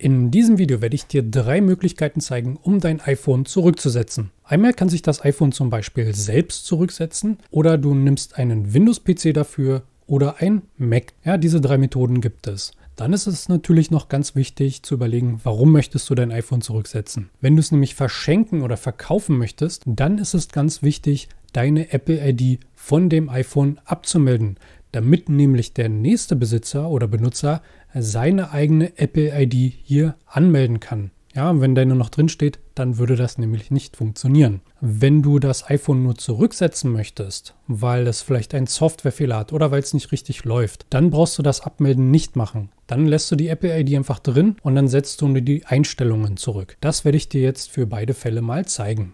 In diesem Video werde ich dir drei Möglichkeiten zeigen, um dein iPhone zurückzusetzen. Einmal kann sich das iPhone zum Beispiel selbst zurücksetzen oder du nimmst einen Windows-PC dafür oder ein Mac. Ja, diese drei Methoden gibt es. Dann ist es natürlich noch ganz wichtig zu überlegen, warum möchtest du dein iPhone zurücksetzen. Wenn du es nämlich verschenken oder verkaufen möchtest, dann ist es ganz wichtig, deine Apple-ID von dem iPhone abzumelden damit nämlich der nächste Besitzer oder Benutzer seine eigene Apple-ID hier anmelden kann. Ja, wenn deine noch drin steht, dann würde das nämlich nicht funktionieren. Wenn du das iPhone nur zurücksetzen möchtest, weil es vielleicht einen Softwarefehler hat oder weil es nicht richtig läuft, dann brauchst du das Abmelden nicht machen. Dann lässt du die Apple ID einfach drin und dann setzt du die Einstellungen zurück. Das werde ich dir jetzt für beide Fälle mal zeigen.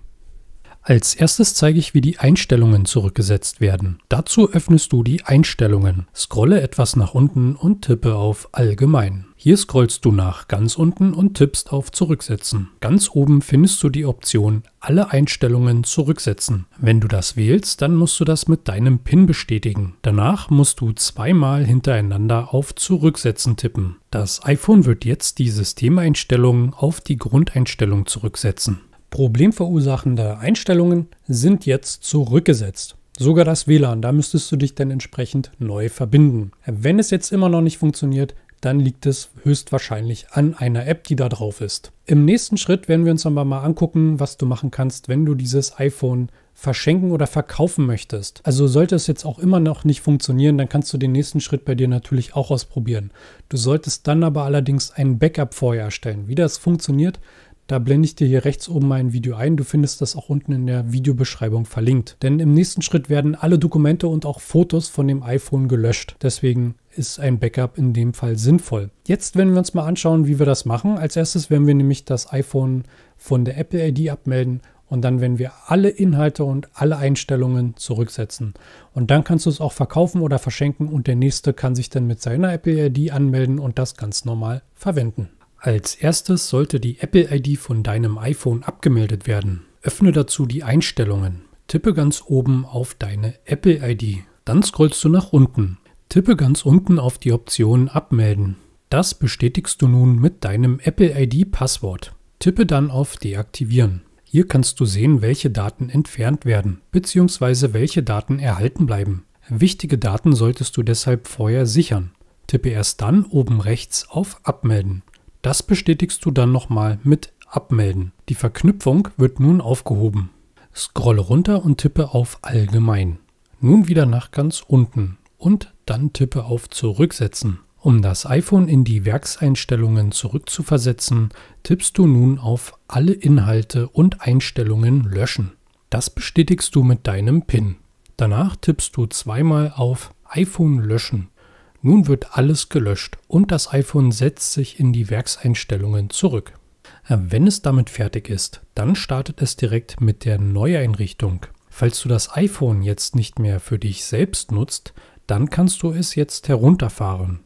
Als erstes zeige ich, wie die Einstellungen zurückgesetzt werden. Dazu öffnest du die Einstellungen, scrolle etwas nach unten und tippe auf Allgemein. Hier scrollst du nach ganz unten und tippst auf Zurücksetzen. Ganz oben findest du die Option Alle Einstellungen zurücksetzen. Wenn du das wählst, dann musst du das mit deinem PIN bestätigen. Danach musst du zweimal hintereinander auf Zurücksetzen tippen. Das iPhone wird jetzt die Systemeinstellungen auf die Grundeinstellung zurücksetzen problemverursachende Einstellungen sind jetzt zurückgesetzt. Sogar das WLAN, da müsstest du dich dann entsprechend neu verbinden. Wenn es jetzt immer noch nicht funktioniert, dann liegt es höchstwahrscheinlich an einer App, die da drauf ist. Im nächsten Schritt werden wir uns aber mal angucken, was du machen kannst, wenn du dieses iPhone verschenken oder verkaufen möchtest. Also sollte es jetzt auch immer noch nicht funktionieren, dann kannst du den nächsten Schritt bei dir natürlich auch ausprobieren. Du solltest dann aber allerdings ein Backup vorher erstellen. Wie das funktioniert, da blende ich dir hier rechts oben mein Video ein. Du findest das auch unten in der Videobeschreibung verlinkt. Denn im nächsten Schritt werden alle Dokumente und auch Fotos von dem iPhone gelöscht. Deswegen ist ein Backup in dem Fall sinnvoll. Jetzt werden wir uns mal anschauen, wie wir das machen. Als erstes werden wir nämlich das iPhone von der Apple ID abmelden und dann werden wir alle Inhalte und alle Einstellungen zurücksetzen. Und dann kannst du es auch verkaufen oder verschenken und der nächste kann sich dann mit seiner Apple ID anmelden und das ganz normal verwenden. Als erstes sollte die Apple-ID von deinem iPhone abgemeldet werden. Öffne dazu die Einstellungen. Tippe ganz oben auf deine Apple-ID. Dann scrollst du nach unten. Tippe ganz unten auf die Option Abmelden. Das bestätigst du nun mit deinem Apple-ID-Passwort. Tippe dann auf Deaktivieren. Hier kannst du sehen, welche Daten entfernt werden bzw. welche Daten erhalten bleiben. Wichtige Daten solltest du deshalb vorher sichern. Tippe erst dann oben rechts auf Abmelden. Das bestätigst du dann nochmal mit Abmelden. Die Verknüpfung wird nun aufgehoben. Scrolle runter und tippe auf Allgemein. Nun wieder nach ganz unten und dann tippe auf Zurücksetzen. Um das iPhone in die Werkseinstellungen zurückzuversetzen, tippst du nun auf Alle Inhalte und Einstellungen löschen. Das bestätigst du mit deinem PIN. Danach tippst du zweimal auf iPhone löschen nun wird alles gelöscht und das iPhone setzt sich in die Werkseinstellungen zurück. Äh, wenn es damit fertig ist, dann startet es direkt mit der Neueinrichtung. Falls du das iPhone jetzt nicht mehr für dich selbst nutzt, dann kannst du es jetzt herunterfahren.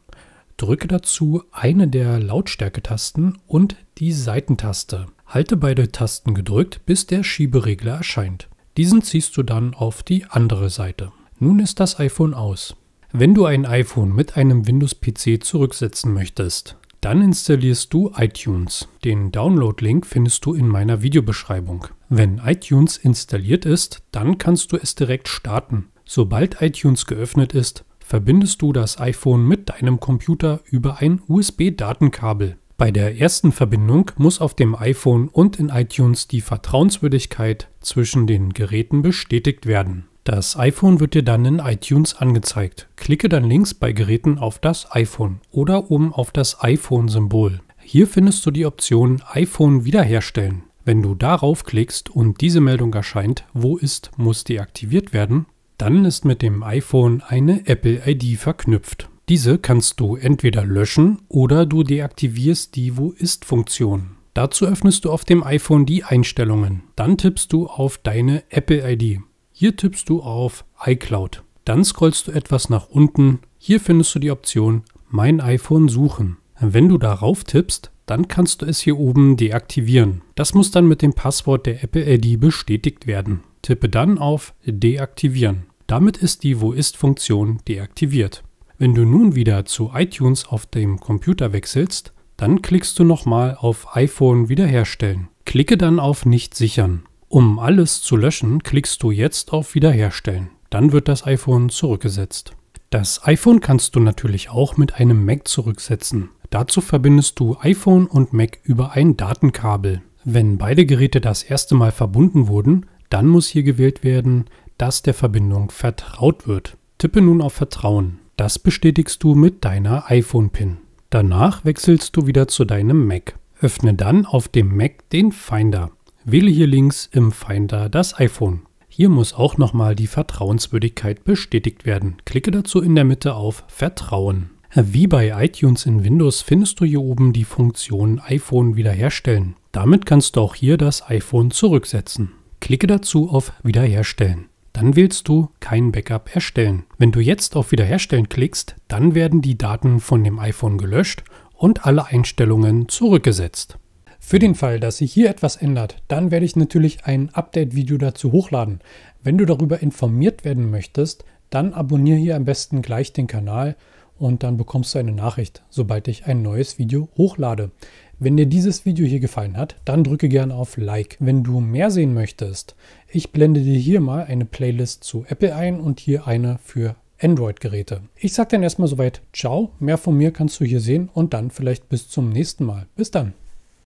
Drücke dazu eine der Lautstärketasten und die Seitentaste. Halte beide Tasten gedrückt, bis der Schieberegler erscheint. Diesen ziehst du dann auf die andere Seite. Nun ist das iPhone aus. Wenn du ein iPhone mit einem Windows-PC zurücksetzen möchtest, dann installierst du iTunes. Den Download-Link findest du in meiner Videobeschreibung. Wenn iTunes installiert ist, dann kannst du es direkt starten. Sobald iTunes geöffnet ist, verbindest du das iPhone mit deinem Computer über ein USB-Datenkabel. Bei der ersten Verbindung muss auf dem iPhone und in iTunes die Vertrauenswürdigkeit zwischen den Geräten bestätigt werden. Das iPhone wird dir dann in iTunes angezeigt. Klicke dann links bei Geräten auf das iPhone oder oben auf das iPhone-Symbol. Hier findest du die Option iPhone wiederherstellen. Wenn du darauf klickst und diese Meldung erscheint, wo ist, muss deaktiviert werden, dann ist mit dem iPhone eine Apple ID verknüpft. Diese kannst du entweder löschen oder du deaktivierst die Wo ist Funktion. Dazu öffnest du auf dem iPhone die Einstellungen. Dann tippst du auf deine Apple ID. Hier tippst du auf iCloud. Dann scrollst du etwas nach unten. Hier findest du die Option Mein iPhone suchen. Wenn du darauf tippst, dann kannst du es hier oben deaktivieren. Das muss dann mit dem Passwort der Apple ID bestätigt werden. Tippe dann auf Deaktivieren. Damit ist die Wo ist-Funktion deaktiviert. Wenn du nun wieder zu iTunes auf dem Computer wechselst, dann klickst du nochmal auf iPhone wiederherstellen. Klicke dann auf Nicht sichern. Um alles zu löschen, klickst du jetzt auf Wiederherstellen. Dann wird das iPhone zurückgesetzt. Das iPhone kannst du natürlich auch mit einem Mac zurücksetzen. Dazu verbindest du iPhone und Mac über ein Datenkabel. Wenn beide Geräte das erste Mal verbunden wurden, dann muss hier gewählt werden, dass der Verbindung vertraut wird. Tippe nun auf Vertrauen. Das bestätigst du mit deiner iPhone-PIN. Danach wechselst du wieder zu deinem Mac. Öffne dann auf dem Mac den Finder. Wähle hier links im Finder das iPhone. Hier muss auch nochmal die Vertrauenswürdigkeit bestätigt werden. Klicke dazu in der Mitte auf Vertrauen. Wie bei iTunes in Windows findest du hier oben die Funktion iPhone wiederherstellen. Damit kannst du auch hier das iPhone zurücksetzen. Klicke dazu auf Wiederherstellen. Dann wählst du kein Backup erstellen. Wenn du jetzt auf Wiederherstellen klickst, dann werden die Daten von dem iPhone gelöscht und alle Einstellungen zurückgesetzt. Für den Fall, dass sich hier etwas ändert, dann werde ich natürlich ein Update-Video dazu hochladen. Wenn du darüber informiert werden möchtest, dann abonniere hier am besten gleich den Kanal und dann bekommst du eine Nachricht, sobald ich ein neues Video hochlade. Wenn dir dieses Video hier gefallen hat, dann drücke gerne auf Like. Wenn du mehr sehen möchtest, ich blende dir hier mal eine Playlist zu Apple ein und hier eine für Android-Geräte. Ich sage dann erstmal soweit Ciao, mehr von mir kannst du hier sehen und dann vielleicht bis zum nächsten Mal. Bis dann.